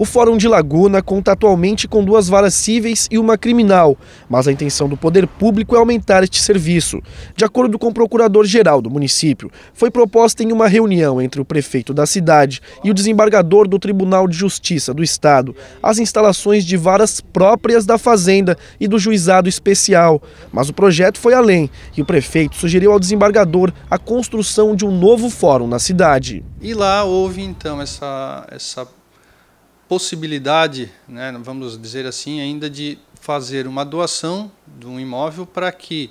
O Fórum de Laguna conta atualmente com duas varas cíveis e uma criminal, mas a intenção do poder público é aumentar este serviço. De acordo com o procurador-geral do município, foi proposta em uma reunião entre o prefeito da cidade e o desembargador do Tribunal de Justiça do Estado as instalações de varas próprias da Fazenda e do Juizado Especial. Mas o projeto foi além e o prefeito sugeriu ao desembargador a construção de um novo fórum na cidade. E lá houve então essa, essa possibilidade, né, vamos dizer assim, ainda de fazer uma doação de um imóvel para que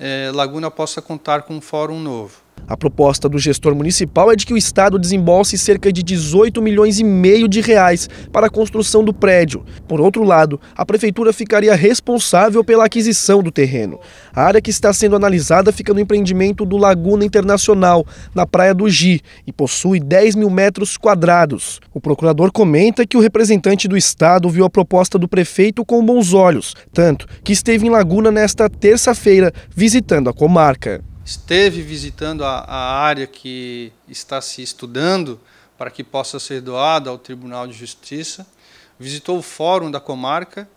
eh, Laguna possa contar com um fórum novo. A proposta do gestor municipal é de que o Estado desembolse cerca de 18 milhões e meio de reais para a construção do prédio. Por outro lado, a prefeitura ficaria responsável pela aquisição do terreno. A área que está sendo analisada fica no empreendimento do Laguna Internacional, na Praia do Gi, e possui 10 mil metros quadrados. O procurador comenta que o representante do Estado viu a proposta do prefeito com bons olhos, tanto que esteve em Laguna nesta terça-feira visitando a comarca esteve visitando a, a área que está se estudando para que possa ser doada ao Tribunal de Justiça, visitou o fórum da comarca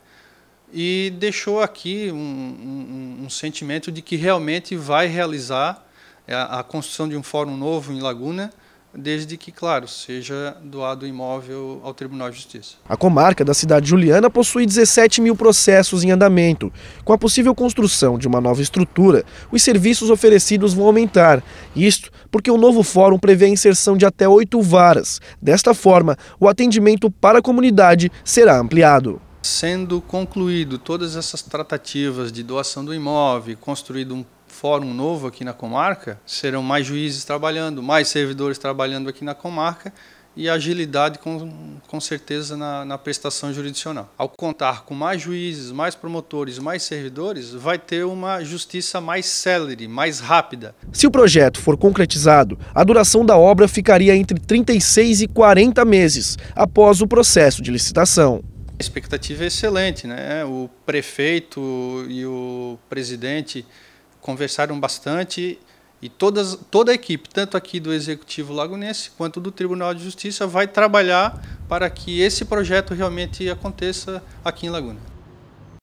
e deixou aqui um, um, um sentimento de que realmente vai realizar é, a, a construção de um fórum novo em Laguna desde que, claro, seja doado o imóvel ao Tribunal de Justiça. A comarca da cidade juliana possui 17 mil processos em andamento. Com a possível construção de uma nova estrutura, os serviços oferecidos vão aumentar. Isto porque o novo fórum prevê a inserção de até oito varas. Desta forma, o atendimento para a comunidade será ampliado. Sendo concluído todas essas tratativas de doação do imóvel, construído um fórum novo aqui na comarca, serão mais juízes trabalhando, mais servidores trabalhando aqui na comarca e agilidade com, com certeza na, na prestação jurisdicional. Ao contar com mais juízes, mais promotores, mais servidores, vai ter uma justiça mais célere, mais rápida. Se o projeto for concretizado, a duração da obra ficaria entre 36 e 40 meses após o processo de licitação. A expectativa é excelente, né? O prefeito e o presidente conversaram bastante e todas, toda a equipe, tanto aqui do Executivo Lagunense quanto do Tribunal de Justiça, vai trabalhar para que esse projeto realmente aconteça aqui em Laguna.